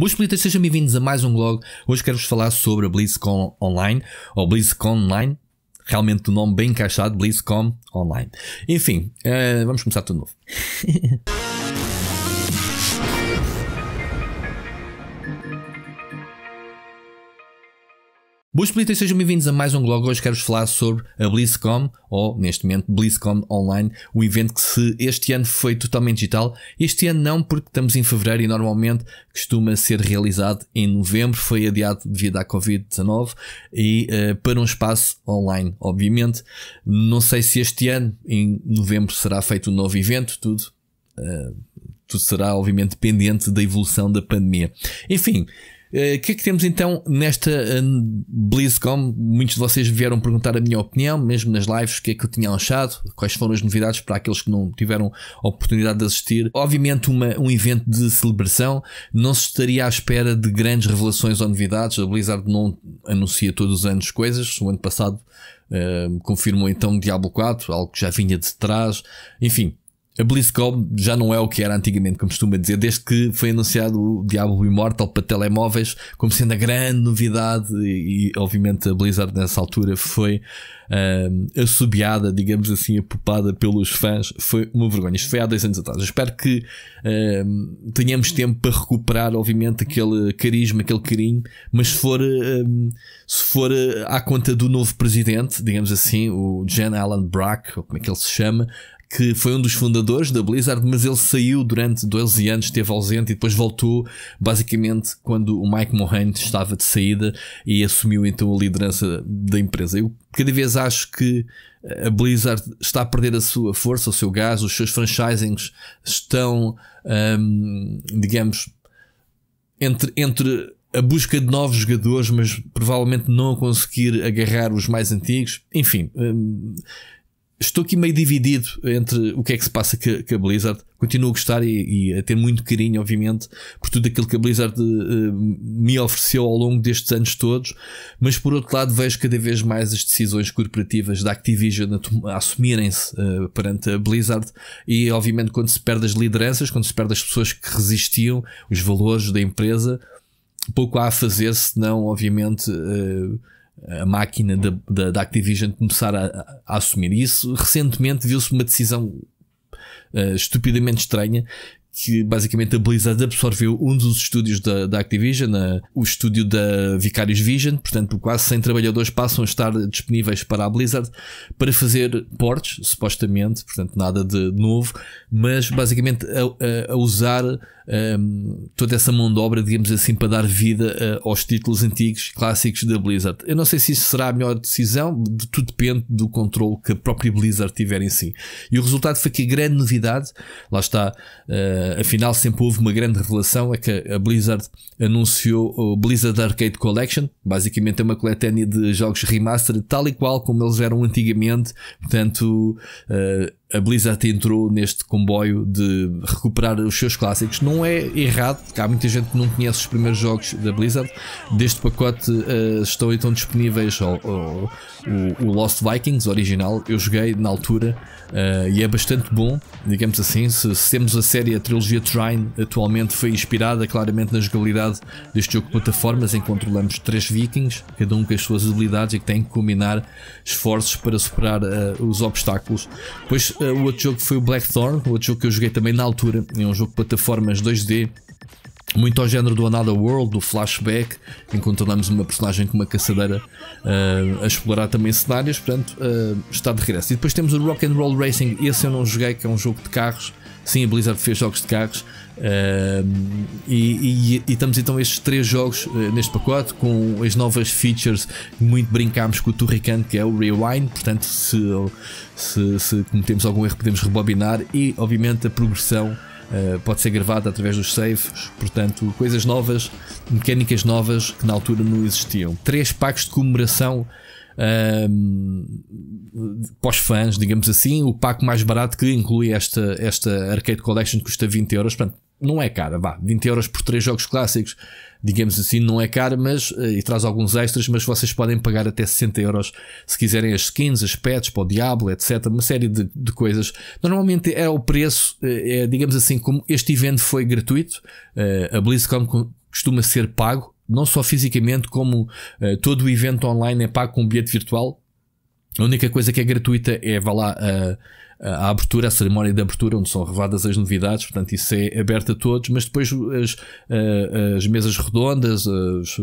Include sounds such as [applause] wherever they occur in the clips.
Boas pelitas, sejam bem-vindos a mais um blog. Hoje quero-vos falar sobre a BlizzCon Online, ou BlizzCon Online, realmente o um nome bem encaixado, BlizzCon Online. Enfim, uh, vamos começar tudo novo. [laughs] Boas e sejam bem-vindos a mais um blog. Hoje quero-vos falar sobre a BlizzCon, ou neste momento BlizzCon Online, um evento que se este ano foi totalmente digital. Este ano não, porque estamos em fevereiro e normalmente costuma ser realizado em novembro. Foi adiado devido à Covid-19 e uh, para um espaço online, obviamente. Não sei se este ano, em novembro, será feito um novo evento, tudo. Uh, tudo será, obviamente, dependente da evolução da pandemia. Enfim. O eh, que é que temos então nesta eh, BlizzCon? Muitos de vocês vieram perguntar a minha opinião, mesmo nas lives, o que é que eu tinha achado, quais foram as novidades para aqueles que não tiveram oportunidade de assistir. Obviamente, uma, um evento de celebração, não se estaria à espera de grandes revelações ou novidades. A Blizzard não anuncia todos os anos coisas. O ano passado uh, confirmou então Diablo 4, algo que já vinha de trás. Enfim, a BlizzCon já não é o que era antigamente, como costuma dizer, desde que foi anunciado o Diablo Immortal para telemóveis, como sendo a grande novidade, e, e obviamente a Blizzard nessa altura foi uh, assobiada, digamos assim, apopada pelos fãs. Foi uma vergonha. Isto foi há dois anos atrás. Eu espero que uh, tenhamos tempo para recuperar, obviamente, aquele carisma, aquele carinho, mas se for, uh, se for ah, à conta do novo presidente, digamos assim, o Jan Allen Brack, ou como é que ele se chama, que foi um dos fundadores da Blizzard, mas ele saiu durante 12 anos, esteve ausente e depois voltou, basicamente, quando o Mike Mohan estava de saída e assumiu então a liderança da empresa. Eu cada vez acho que eh, a Blizzard está a perder a sua força, o seu gás, os seus franchisings estão, hum, digamos, entre, entre a busca de novos jogadores, mas provavelmente não a conseguir agarrar os mais antigos. Enfim, hum, estou aqui meio dividido entre o que é que se passa com a Blizzard. Continuo a gostar e, e, a ter muito carinho, obviamente, por tudo aquilo que a Blizzard uh, me ofereceu ao longo destes anos todos. Mas por outro lado, vejo cada vez mais as decisões corporativas da Activision assumirem-se uh, perante a Blizzard. E obviamente, quando se perde as lideranças, quando se perde as pessoas que resistiam, os valores da empresa, pouco há a fazer senão, obviamente. Uh, a máquina da, da, Activision começar a, a assumir. isso recentemente viu-se uma decisão uh, estupidamente estranha que basicamente a Blizzard absorveu um dos estúdios da, da Activision, a, o estúdio da Vicarious Vision, portanto quase 100 trabalhadores passam a estar disponíveis para a Blizzard para fazer ports, supostamente, portanto nada de novo, mas basicamente a, a, a usar um, toda essa mão de obra, digamos assim, para dar vida aos títulos antigos, clássicos da Blizzard. Eu não sei se isso será a melhor decisão, de, tudo depende do controle que a própria Blizzard tiver em si. E o resultado foi que a grande novidade, lá está... Uh, Uh, afinal, sempre houve uma grande revelação: é que a Blizzard anunciou o Blizzard Arcade Collection, basicamente é uma coletânea de jogos remastered, tal e qual como eles eram antigamente. Portanto, uh, a Blizzard entrou neste comboio de recuperar os seus clássicos. Não é errado, há muita gente que não conhece os primeiros jogos da Blizzard. Deste pacote uh, estão então disponíveis o, o, o, Lost Vikings original. Eu joguei na altura uh, e é bastante bom, digamos assim. Se, se, temos a série, a trilogia Trine, atualmente foi inspirada claramente na jogabilidade deste jogo de plataformas, em que controlamos três vikings, cada um com as suas habilidades e que tem que combinar esforços para superar uh, os obstáculos. Pois eh, o outro jogo foi o Blackthorn, o outro jogo que eu joguei também na altura. É um jogo de plataformas 2D, muito ao género do Another World, do Flashback, em que controlamos uma personagem com uma caçadeira uh, a explorar também cenários, portanto, uh, está de regresso. E depois temos o Rock and Roll Racing, esse eu não joguei, que é um jogo de carros, Sim, a Blizzard fez jogos de carros. Uh, e, e, e, estamos então estes três jogos uh, neste pacote com as novas features muito brincámos com o Turrican que é o Rewind, portanto se, se, se cometemos algum erro podemos rebobinar e obviamente a progressão Uh, pode ser gravada através dos saves, portanto, coisas novas, mecânicas novas que na altura não existiam. Três packs de comemoração um, pós fãs, digamos assim. O pack mais barato que inclui esta, esta Arcade Collection custa 20 euros. Portanto, não é cara, vá, 20 euros por três jogos clássicos, digamos assim, não é cara, mas eh, e traz alguns extras, mas vocês podem pagar até 60 euros se quiserem as skins, as pets para o Diablo, etc, uma série de, de coisas. Normalmente é o preço, eh, é, digamos assim, como este evento foi gratuito, eh, a BlizzCon costuma ser pago, não só fisicamente, como uh, todo o evento online é pago com um bilhete virtual. A única coisa que é gratuita é, vá lá, uh, a abertura, a cerimónia de abertura, onde são reveladas as novidades, portanto isso é aberto a todos, mas depois as, eh, as mesas redondas, as,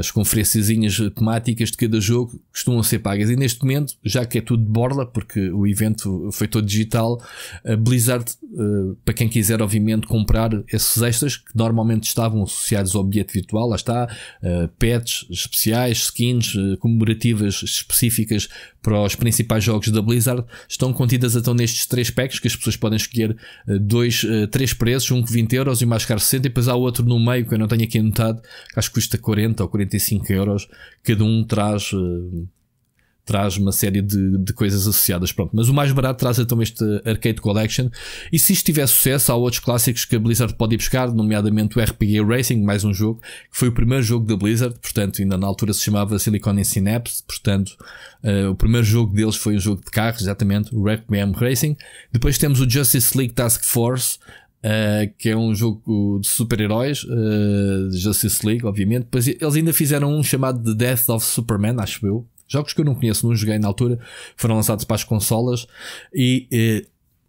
as conferenciazinhas temáticas de cada jogo costumam ser pagas. E neste momento, já que é tudo de borla, porque o evento foi todo digital, a Blizzard, eh, para quem quiser, obviamente, comprar esses extras que normalmente estavam associados ao bilhete virtual, lá está, eh, pets especiais, skins comemorativas específicas para os principais jogos da Blizzard, estão contidas vendidas então nestes três packs que as pessoas podem escolher eh, dois, eh, três preços, um que 20 euros e mais caro 60 e depois há outro no meio que eu não tenho aqui anotado, acho que custa 40 ou 45 euros, cada um traz eh, traz uma série de, de coisas associadas. Pronto, mas o mais barato traz então este Arcade Collection. E se isto tiver sucesso, há outros clássicos que a Blizzard pode ir buscar, nomeadamente o RPG Racing, mais um jogo, que foi o primeiro jogo da Blizzard, portanto, ainda na altura se chamava Silicon Synapse, portanto, uh, o primeiro jogo deles foi um jogo de carros, exatamente, o Requiem Racing. Depois temos o Justice League Task Force, Uh, que é um jogo de super-heróis, uh, Justice League, obviamente. Depois eles ainda fizeram um chamado The Death of Superman, acho eu, Jogos que eu não conheço, não joguei na altura, foram lançados para as consolas e eh,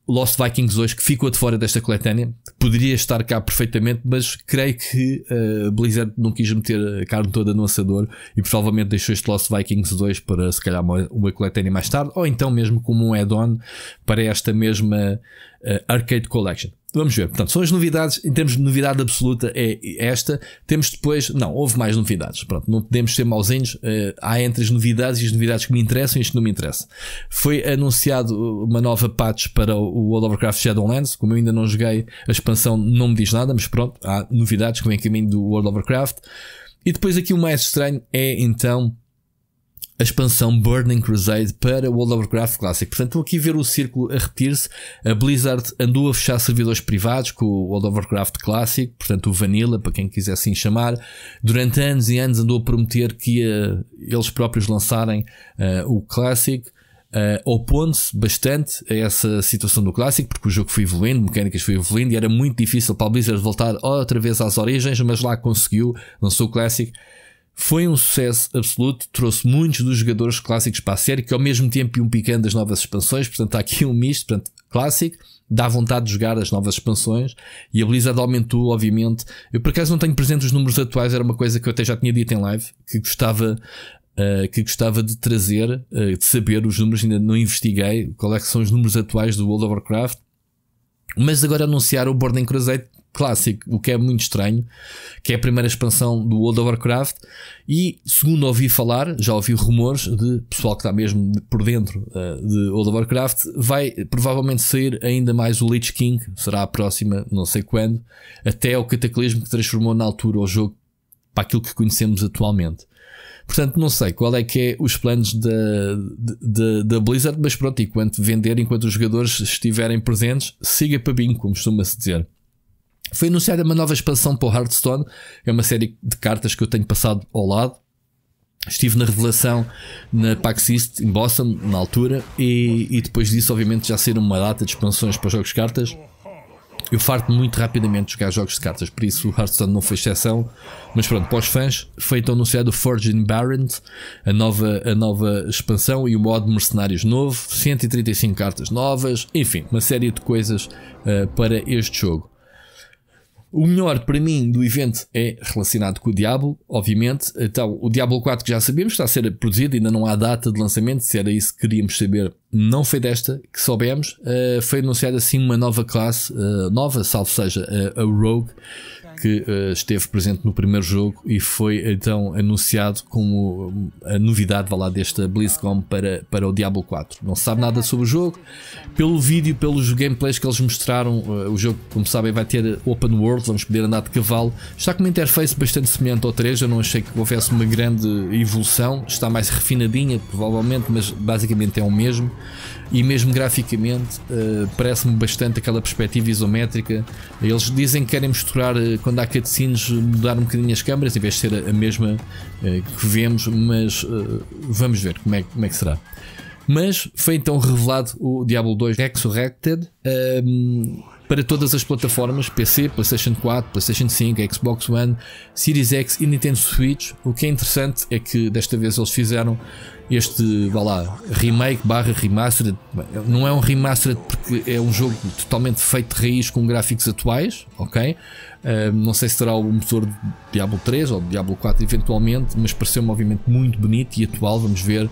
Lost Vikings 2, que ficou de fora desta coletânea, poderia estar cá perfeitamente, mas creio que uh, Blizzard não quis meter a carne toda no assador e provavelmente deixou este Lost Vikings 2 para se calhar uma, uma coletânea mais tarde, ou então mesmo como um add-on para esta mesma uh, Arcade Collection. Vamos ver. Portanto, são as novidades. Em termos de novidade absoluta, é esta. Temos depois. Não, houve mais novidades. Pronto, não podemos ser mauzinhos. Eh, há entre as novidades e as novidades que me interessam e as que não me interessam. Foi anunciado eh, uma nova patch para o World of Warcraft Shadowlands. Como eu ainda não joguei, a expansão não me diz nada, mas pronto, há novidades que vêm a caminho do World of Warcraft. E depois aqui o mais estranho é então a expansão Burning Crusade para World of Warcraft Classic. Portanto, estou aqui a ver o círculo a repetir-se. A Blizzard andou a fechar servidores privados com o World of Warcraft Classic, portanto o Vanilla, para quem quiser assim chamar. Durante anos e anos andou a prometer que ia eles próprios lançarem uh, o Classic. Uh, opondo-se bastante a essa situação do clássico, porque o jogo foi evoluindo, mecânicas foi evoluindo e era muito difícil para a Blizzard voltar outra vez às origens, mas lá conseguiu, lançou o clássico foi um sucesso absoluto, trouxe muitos dos jogadores clássicos para a série, que ao mesmo tempo iam picando as novas expansões, portanto há aqui um misto, portanto, clássico, dá vontade de jogar as novas expansões e a Blizzard aumentou, obviamente. Eu por acaso não tenho presente os números atuais, era uma coisa que eu até já tinha dito em live, que gostava Uh, que gostava de trazer, uh, de saber os números, ainda não investiguei qual é que são os números atuais do World of Warcraft. Mas agora anunciaram o Borden Crusade clássico o que é muito estranho, que é a primeira expansão do World of Warcraft. E segundo ouvi falar, já ouvi rumores de pessoal que está mesmo por dentro uh, de World of Warcraft, vai provavelmente sair ainda mais o Lich King, será a próxima, não sei quando, até o cataclismo que transformou na altura o jogo para aquilo que conhecemos atualmente. Portanto, não sei qual é que é os planos da, da, da Blizzard, mas pronto, enquanto vender, enquanto os jogadores estiverem presentes, siga para bingo, como costuma-se dizer. Foi anunciada uma nova expansão para o Hearthstone, é uma série de cartas que eu tenho passado ao lado. Estive na revelação na PAX East, em Boston, na altura, e, e depois disso, obviamente, já saíram uma data de expansões para jogos de cartas. Eu farto muito rapidamente de jogar jogos de cartas, por isso o Hearthstone não foi exceção. Mas pronto, para os fãs, foi então anunciado o Forging Barrent, a nova, a nova expansão e o modo Mercenários novo, 135 cartas novas, enfim, uma série de coisas uh, para este jogo. O melhor para mim do evento é relacionado com o Diablo, obviamente. Então, o Diablo 4 que já sabemos está a ser produzido, ainda não há data de lançamento, se era isso que queríamos saber, não foi desta que soubemos. Uh, foi anunciada assim uma nova classe, uh, nova, salvo seja uh, a Rogue que uh, esteve presente no primeiro jogo e foi então anunciado como eh, a novidade lá, desta BlizzCon para, para o Diablo 4. Não se sabe nada sobre o jogo, pelo vídeo, pelos gameplays que eles mostraram, uh, o jogo, como sabem, vai ter open world, vamos poder andar de cavalo. Está com uma interface bastante semelhante ao 3, eu não achei que houvesse uma grande evolução, está mais refinadinha, provavelmente, mas basicamente é o mesmo. E mesmo graficamente, uh, parece-me bastante aquela perspectiva isométrica. Eles dizem que querem misturar quando há cutscenes mudar um bocadinho as câmaras em vez de ser a mesma eh, que vemos, mas eh, vamos ver como é, como é que será. Mas foi então revelado o Diablo 2 Resurrected um, para todas as plataformas: PC, PlayStation 4, PlayStation 5, Xbox One, Series X e Nintendo Switch. O que é interessante é que desta vez eles fizeram este, vá lá, remake barra remastered, não é um remastered porque é um jogo totalmente feito de raiz com gráficos atuais, ok? não sei se será o motor de Diablo 3 ou de Diablo 4 eventualmente, mas pareceu um movimento muito bonito e atual, vamos ver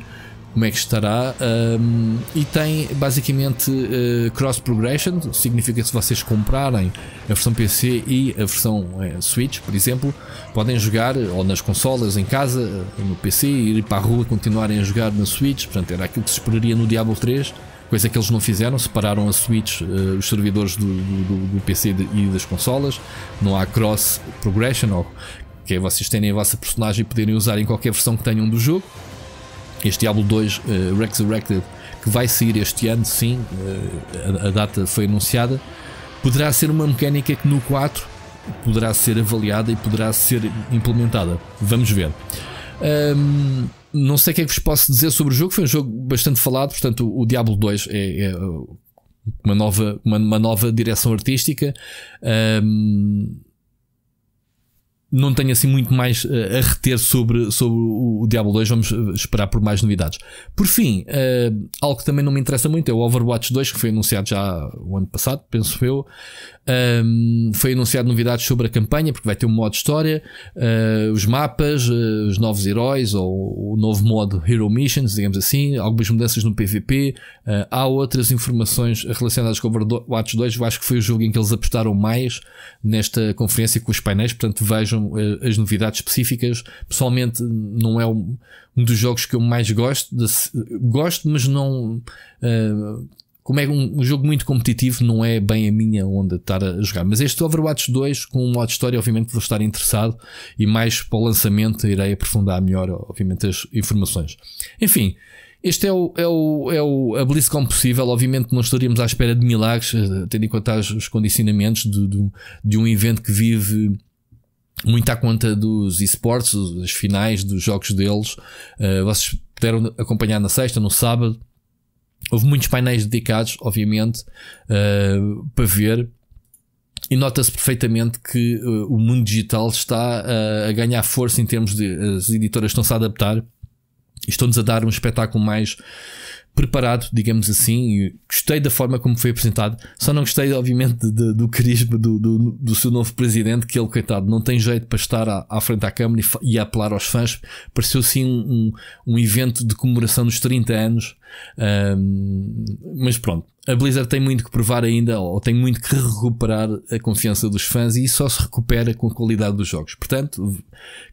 como é que estará. Um, e tem basicamente uh, cross progression, significa que se vocês comprarem a versão PC e a versão uh, Switch, por exemplo, podem jogar ou nas consolas, em casa, eh, no PC, ir para a rua continuarem a jogar na Switch. Portanto, era aquilo que se esperaria no Diablo 3 coisa que eles não fizeram, separaram a Switch, uh, os servidores do, do, do PC de, e das consolas, não há cross progression, ou, que é vocês terem a vossa personagem e poderem usar em qualquer versão que tenham do jogo. Este Diablo 2 uh, eh, Resurrected, que vai sair este ano, sim, uh, a, a, data foi anunciada, poderá ser uma mecânica que no 4 poderá ser avaliada e poderá ser implementada. Vamos ver. Um, não sei o que é que vos posso dizer sobre o jogo, foi um jogo bastante falado, portanto, o Diablo 2 é, é uma nova, uma, uma, nova direção artística não tenho assim muito mais eh, a reter sobre, sobre o Diablo 2. Vamos eh, esperar por mais novidades. Por fim, uh, algo que também não me interessa muito é o Overwatch 2, que foi anunciado já o ano passado, penso eu. Um, foi anunciado novidades sobre a campanha, porque vai ter um modo história, uh, os mapas, uh, os novos heróis, ou o novo modo Hero Missions, digamos assim, algumas mudanças no PvP. há outras informações relacionadas com o Overwatch 2. Eu acho que foi o jogo em que eles apostaram mais nesta conferência com os painéis, portanto vejam eh, as novidades específicas. Pessoalmente, não é um, dos jogos que eu mais gosto. De, gosto, mas não. Uh, como é um, um, jogo muito competitivo, não é bem a minha onda de estar a jogar. Mas este Overwatch 2, com um modo história, obviamente vou estar interessado e mais para o lançamento irei aprofundar melhor, obviamente, as informações. Enfim, este é o, é o, é o a BlizzCon possível. Obviamente não estaríamos à espera de milagres, eh, tendo em conta os condicionamentos de, de, de um evento que vive muito à conta dos esportes, das finais dos jogos deles. Eh, vocês puderam acompanhar na sexta, no sábado. Houve muitos painéis dedicados, obviamente, eh, para ver. E nota-se perfeitamente que eh, o mundo digital está a ganhar força em termos de. As editoras estão-se a adaptar e estão-nos a dar um espetáculo mais preparado, digamos assim. Gostei da forma como foi apresentado, só não gostei, obviamente, de, de, do carisma do, do, do, seu novo presidente, que ele, coitado, não tem jeito para estar à, à frente da Câmara e, e, apelar aos fãs. Pareceu sim um, um, um evento de comemoração dos 30 anos, um, mas pronto a Blizzard tem muito que provar ainda, ou tem muito que recuperar a confiança dos fãs e isso só se recupera com a qualidade dos jogos. Portanto,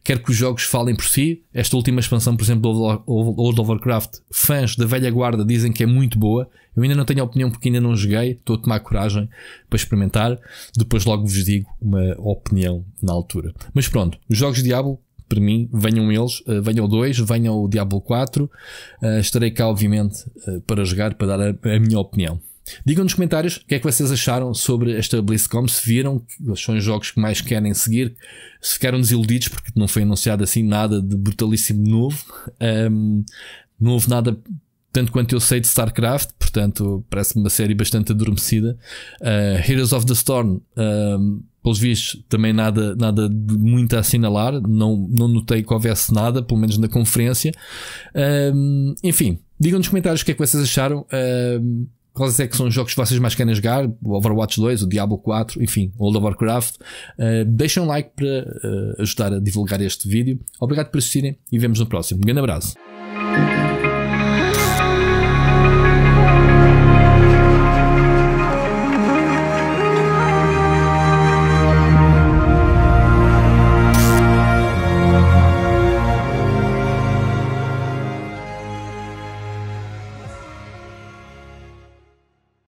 quero que os jogos falem por si, esta última expansão, por exemplo, do World of Warcraft, fãs da velha guarda dizem que é muito boa. Eu ainda não tenho opinião porque ainda não joguei, estou a tomar coragem para experimentar. Depois logo vos digo uma opinião na altura. Mas pronto, os jogos Diablo para mim, venham eles, uh, venham o 2, venham o Diablo 4. Uh, eh, estarei cá, obviamente, uh, para jogar, para dar a, a minha opinião. Digam nos comentários o que é que vocês acharam sobre esta BlizzCon, se viram, quais são os jogos que mais querem seguir, se ficaram desiludidos porque não foi anunciado assim nada de brutalíssimo novo. Um, não houve nada tanto quanto eu sei de StarCraft, portanto, parece-me uma série bastante adormecida. Uh, Heroes of the Storm, um, pelos vistos, também nada, nada de muito a assinalar, não, não notei que houvesse nada, pelo menos na conferência. enfim, digam nos comentários o que é que vocês acharam. Um, quais é que são os jogos que vocês mais querem jogar? O Overwatch 2, o Diablo 4, enfim, World of Warcraft. Uh, deixem um like para uh, ajudar a divulgar este vídeo. Obrigado por assistirem e vemos no próximo. Um grande abraço.